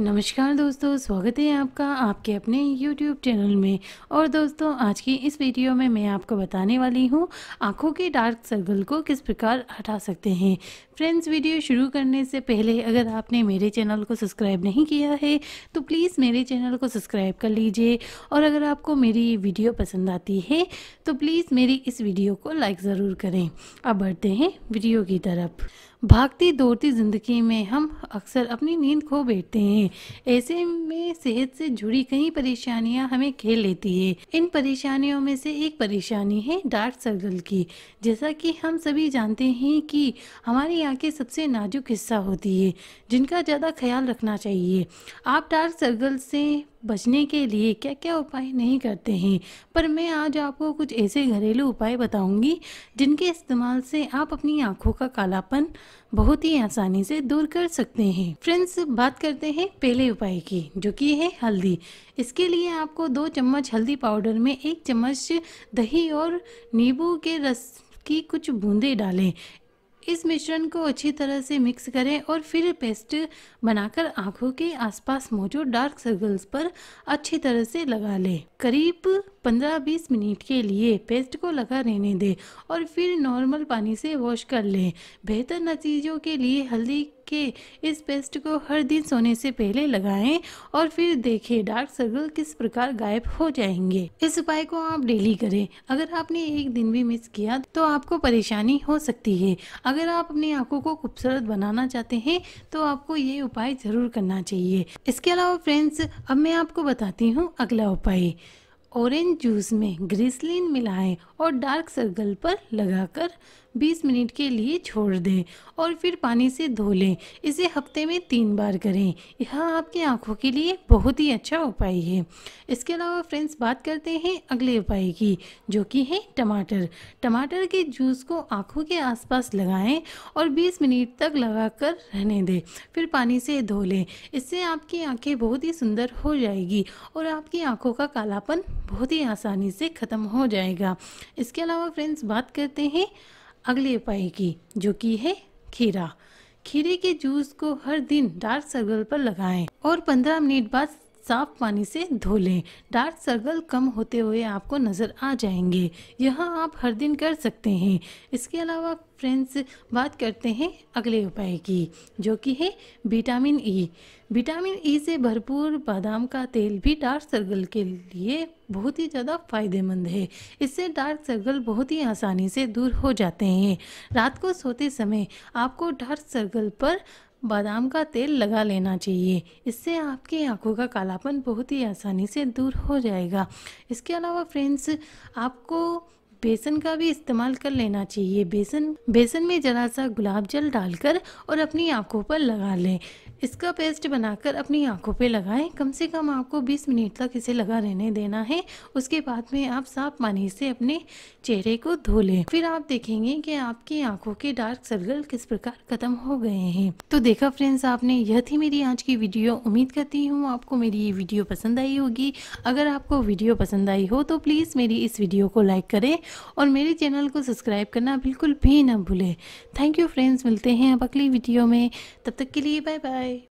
नमस्कार दोस्तों स्वागत है आपका आपके अपने YouTube चैनल में और दोस्तों आज की इस वीडियो में मैं आपको बताने वाली हूँ आँखों के डार्क सर्कल को किस प्रकार हटा सकते हैं फ्रेंड्स वीडियो शुरू करने से पहले अगर आपने मेरे चैनल को सब्सक्राइब नहीं किया है तो प्लीज़ मेरे चैनल को सब्सक्राइब कर लीजिए और अगर आपको मेरी ये वीडियो पसंद आती है तो प्लीज़ मेरी इस वीडियो को लाइक ज़रूर करें अब बढ़ते हैं वीडियो की तरफ भागती दौड़ती ज़िंदगी में हम अक्सर अपनी नींद खो बैठते हैं ऐसे में सेहत से जुड़ी कई परेशानियां हमें खेल लेती है इन परेशानियों में से एक परेशानी है डार्क सर्कल की जैसा कि हम सभी जानते हैं कि हमारी आंखें सबसे नाजुक हिस्सा होती है जिनका ज़्यादा ख्याल रखना चाहिए आप डार्क सर्कल से बचने के लिए क्या क्या उपाय नहीं करते हैं पर मैं आज आपको कुछ ऐसे घरेलू उपाय बताऊंगी जिनके इस्तेमाल से आप अपनी आंखों का कालापन बहुत ही आसानी से दूर कर सकते हैं फ्रेंड्स बात करते हैं पहले उपाय की जो कि है हल्दी इसके लिए आपको दो चम्मच हल्दी पाउडर में एक चम्मच दही और नींबू के रस की कुछ बूंदें डालें इस मिश्रण को अच्छी तरह से मिक्स करें और फिर पेस्ट बनाकर आंखों के आसपास मौजूद डार्क सर्कल्स पर अच्छी तरह से लगा लें करीब 15-20 मिनट के लिए पेस्ट को लगा रहने दें और फिर नॉर्मल पानी से वॉश कर लें बेहतर नतीजों के लिए हल्दी रखें इस पेस्ट को हर दिन सोने से पहले लगाएं और फिर देखें डार्क सर्कल किस प्रकार गायब हो जाएंगे इस उपाय को आप डेली करें अगर आपने एक दिन भी मिस किया तो आपको परेशानी हो सकती है अगर आप अपनी आंखों को खूबसूरत बनाना चाहते हैं तो आपको ये उपाय ज़रूर करना चाहिए इसके अलावा फ्रेंड्स अब मैं आपको बताती हूँ अगला उपाय ऑरेंज जूस में ग्रीसलिन मिलाएं और डार्क सर्कल पर लगाकर 20 मिनट के लिए छोड़ दें और फिर पानी से धो लें इसे हफ्ते में तीन बार करें यह आपकी आंखों के लिए बहुत ही अच्छा उपाय है इसके अलावा फ्रेंड्स बात करते हैं अगले उपाय की जो कि है टमाटर टमाटर के जूस को आंखों के आसपास लगाएं और 20 मिनट तक लगाकर रहने दें फिर पानी से धो लें इससे आपकी आँखें बहुत ही सुंदर हो जाएगी और आपकी आँखों का कालापन बहुत ही आसानी से ख़त्म हो जाएगा इसके अलावा फ्रेंड्स बात करते हैं अगले उपाय की जो कि है खीरा खीरे के जूस को हर दिन डार्क सर्कल पर लगाएं और 15 मिनट बाद साफ पानी से धो लें डार्क सर्कल कम होते हुए आपको नज़र आ जाएंगे यह आप हर दिन कर सकते हैं इसके अलावा फ्रेंड्स बात करते हैं अगले उपाय की जो कि है vitamin E e। Vitamin E e से भरपूर बादाम का तेल भी डार्क सर्कल के लिए बहुत ही ज़्यादा फायदेमंद है इससे डार्क सर्कल बहुत ही आसानी से दूर हो जाते हैं रात को सोते समय आपको डार्क सर्कल पर बादाम का तेल लगा लेना चाहिए इससे आपकी आंखों का कालापन बहुत ही आसानी से दूर हो जाएगा इसके अलावा फ्रेंड्स आपको बेसन का भी इस्तेमाल कर लेना चाहिए बेसन बेसन में जरा सा गुलाब जल डालकर और अपनी आंखों पर लगा लें इसका पेस्ट बनाकर अपनी आंखों पर लगाएं कम से कम आपको 20 मिनट तक इसे लगा रहने देना है उसके बाद में आप साफ पानी से अपने चेहरे को धो लें फिर आप देखेंगे कि आपकी आंखों के डार्क सर्कल किस प्रकार खत्म हो गए हैं तो देखा फ्रेंड्स आपने यह थी मेरी आज की वीडियो उम्मीद करती हूँ आपको मेरी ये वीडियो पसंद आई होगी अगर आपको वीडियो पसंद आई हो तो प्लीज़ मेरी इस वीडियो को लाइक करें और मेरे चैनल को सब्सक्राइब करना बिल्कुल भी ना भूलें थैंक यू फ्रेंड्स मिलते हैं अब अगली वीडियो में तब तक के लिए बाय बाय